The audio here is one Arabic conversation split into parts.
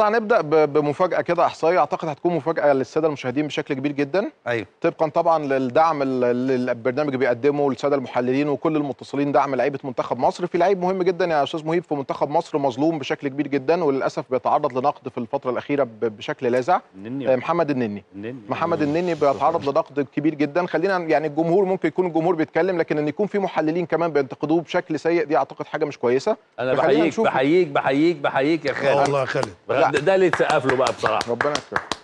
طبعا نبدا بمفاجاه كده احصائيه اعتقد هتكون مفاجاه للساده المشاهدين بشكل كبير جدا ايوه طبقا طبعا للدعم اللي البرنامج بيقدمه للساده المحللين وكل المتصلين دعم لعيبه منتخب مصر في لعيب مهم جدا يا استاذ مهيب في منتخب مصر مظلوم بشكل كبير جدا وللاسف بيتعرض لنقد في الفتره الاخيره بشكل لاذع آه، محمد النني النني محمد النني بيتعرض لنقد كبير جدا خلينا يعني الجمهور ممكن يكون الجمهور بيتكلم لكن ان يكون في محللين كمان بينتقدوه بشكل سيء دي اعتقد حاجه مش كويسه انا بحييك بحييك بحييك بحييك يا خالد والله يا خالد ده اللي يتسقف له بقى بصراحه ربنا يكرمك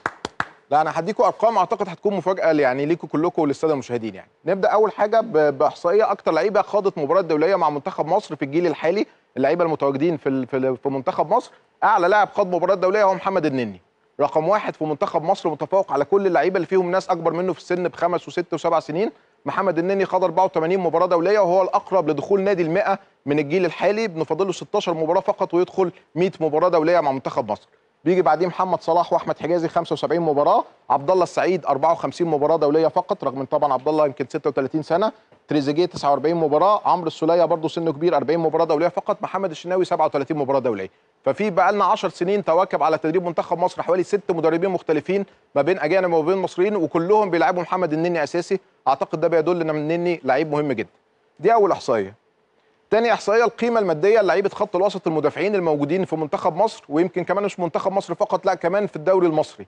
لا انا هديكم ارقام اعتقد هتكون مفاجاه يعني ليكم كلكم وللساده المشاهدين يعني نبدا اول حاجه باحصائيه اكتر لعيبه خاضت مباراه دوليه مع منتخب مصر في الجيل الحالي اللعيبه المتواجدين في في منتخب مصر اعلى لاعب خاض مباراه دوليه هو محمد النني رقم واحد في منتخب مصر متفوق على كل اللعيبه اللي فيهم ناس اكبر منه في السن بخمس وست وسبع سنين محمد النني خاض 84 مباراه دوليه وهو الاقرب لدخول نادي المئة من الجيل الحالي بنفضله 16 مباراه فقط ويدخل 100 مباراه دوليه مع منتخب مصر بيجي بعديه محمد صلاح واحمد حجازي 75 مباراه عبد الله السعيد 54 مباراه دوليه فقط رغم ان طبعا عبد الله يمكن 36 سنه تريزيجيه 49 مباراه عمرو السوليه برضه سنه كبير 40 مباراه دوليه فقط محمد الشناوي 37 مباراه دوليه ففي بقى لنا 10 سنين تواكب على تدريب منتخب مصر حوالي ست مدربين مختلفين ما بين اجانب وما بين مصريين وكلهم بيلعبوا محمد النني اساسي اعتقد ده بيدل ان النني لعيب مهم جدا دي اول احصائيه تاني احصائيه القيمه الماديه لعيبه خط الوسط المدافعين الموجودين في منتخب مصر ويمكن كمان مش منتخب مصر فقط لا كمان في الدوري المصري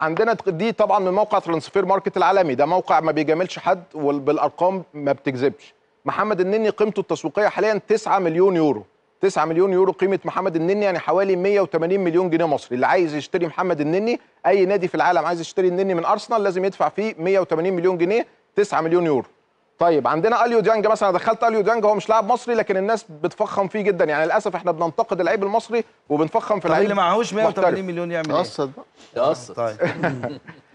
عندنا دي طبعا من موقع ترانسفير ماركت العالمي ده موقع ما بيجاملش حد وبالارقام ما بتكذبش محمد النني قيمته التسويقيه حاليا 9 مليون يورو 9 مليون يورو قيمه محمد النني يعني حوالي 180 مليون جنيه مصري اللي عايز يشتري محمد النني اي نادي في العالم عايز يشتري النني من ارسنال لازم يدفع فيه 180 مليون جنيه 9 مليون يورو طيب عندنا اليو ديانج مثلا دخلت اليو ديانج هو مش لاعب مصري لكن الناس بتفخم فيه جدا يعني للاسف احنا بننتقد اللعيب المصري وبنفخم في اللعيب اللي معهوش 180 مليون يعمل ايه؟ يقصد يقصد طيب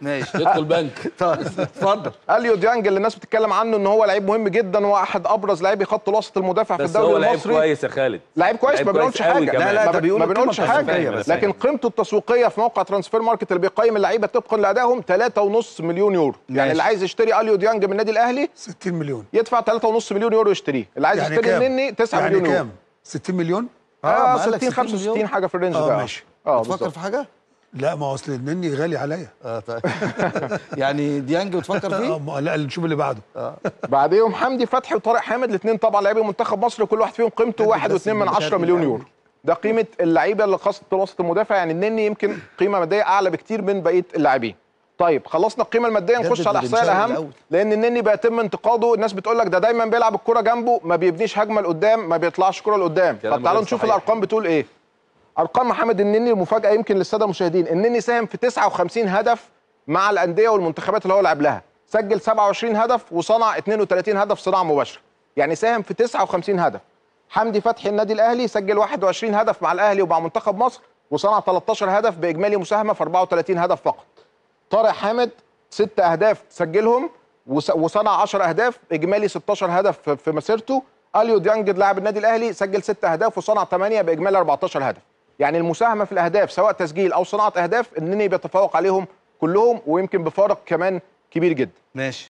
ماشي يدخل بنك طيب، اتفضل اليو ديانج اللي الناس بتتكلم عنه ان هو لعيب مهم جدا واحد ابرز لاعبي خط الوسط المدافع في الدوري المصري بس هو لعيب كويس يا خالد لعيب كويس ما بنقولش حاجه لا لا ده بيقول ما بنقولش حاجه لكن قيمته التسويقيه في موقع ترانسفير ماركت اللي بيقيم اللعيبه طبقا لادائهم 3.5 مليون يورو يعني اللي عايز يشتري اليو ديانج من النادي الاهلي 60 مليون يدفع 3.5 مليون يورو يشتريه اللي عايز يعني يشتري مني 9 يعني مليون يورو يعني كام 60 مليون اه 60 65 حاجه في الرينج ده اه ماشي اه بتفكر في حاجه لا ما هو اصل النني غالي عليا اه طيب يعني ديانج بتفكر فيه؟ آه، لا نشوف اللي بعده اه بعديهم حمدي فتحي وطارق حامد الاثنين طبعا لاعبي منتخب مصر كل واحد فيهم قيمته 1.2 من عشرة مليون يعني؟ يورو ده قيمه اللعيبه اللي خاصه وسط المدافع يعني النني يمكن قيمه ماديه اعلى بكتير من بقيه اللاعبين طيب خلصنا القيمه الماديه نخش على الاحصائيه الاهم لان النني بيتم انتقاده الناس بتقول لك ده دا دايما بيلعب الكره جنبه ما بيبنيش هجمه لقدام ما بيطلعش كره لقدام طب تعالوا نشوف الارقام بتقول ايه ارقام محمد النني المفاجاه يمكن للساده المشاهدين النني ساهم في 59 هدف مع الانديه والمنتخبات اللي هو لعب لها سجل 27 هدف وصنع 32 هدف صناعه مباشره يعني ساهم في 59 هدف حمدي فتحي النادي الاهلي سجل 21 هدف مع الاهلي ومع منتخب مصر وصنع 13 هدف باجمالي مساهمه في 34 هدف فقط طارق حامد ست اهداف سجلهم وصنع 10 اهداف اجمالي 16 هدف في مسيرته اليو ديانج لاعب النادي الاهلي سجل 6 اهداف وصنع 8 باجمالي 14 هدف يعني المساهمه في الاهداف سواء تسجيل او صناعه اهداف النني بيتفوق عليهم كلهم ويمكن بفارق كمان كبير جدا ماشي